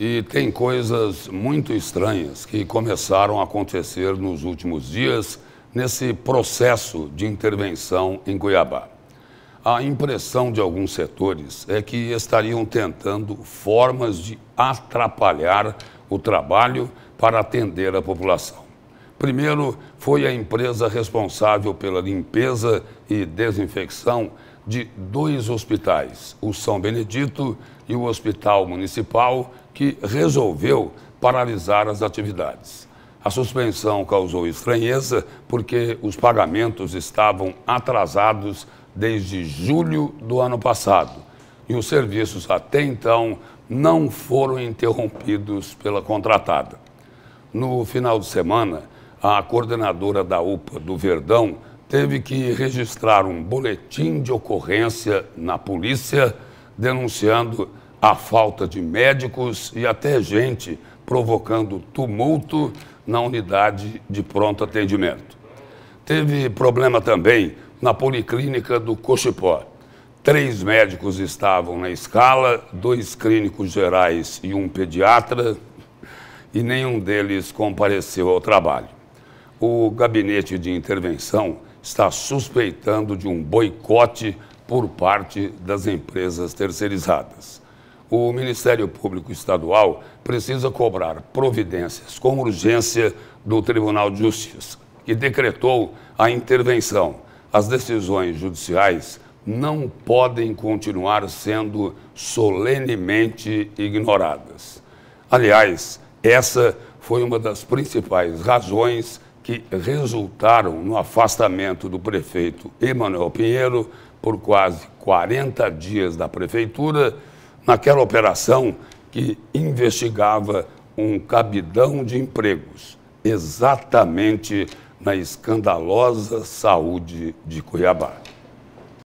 E tem coisas muito estranhas que começaram a acontecer nos últimos dias nesse processo de intervenção em Cuiabá. A impressão de alguns setores é que estariam tentando formas de atrapalhar o trabalho para atender a população. Primeiro, foi a empresa responsável pela limpeza e desinfecção de dois hospitais, o São Benedito e o Hospital Municipal, que resolveu paralisar as atividades. A suspensão causou estranheza porque os pagamentos estavam atrasados desde julho do ano passado e os serviços até então não foram interrompidos pela contratada. No final de semana, a coordenadora da UPA do Verdão teve que registrar um boletim de ocorrência na polícia denunciando a falta de médicos e até gente provocando tumulto na unidade de pronto atendimento. Teve problema também na policlínica do Cochipó. Três médicos estavam na escala, dois clínicos gerais e um pediatra, e nenhum deles compareceu ao trabalho o gabinete de intervenção está suspeitando de um boicote por parte das empresas terceirizadas. O Ministério Público Estadual precisa cobrar providências com urgência do Tribunal de Justiça, que decretou a intervenção. As decisões judiciais não podem continuar sendo solenemente ignoradas. Aliás, essa foi uma das principais razões que resultaram no afastamento do prefeito Emanuel Pinheiro por quase 40 dias da prefeitura, naquela operação que investigava um cabidão de empregos, exatamente na escandalosa saúde de Cuiabá.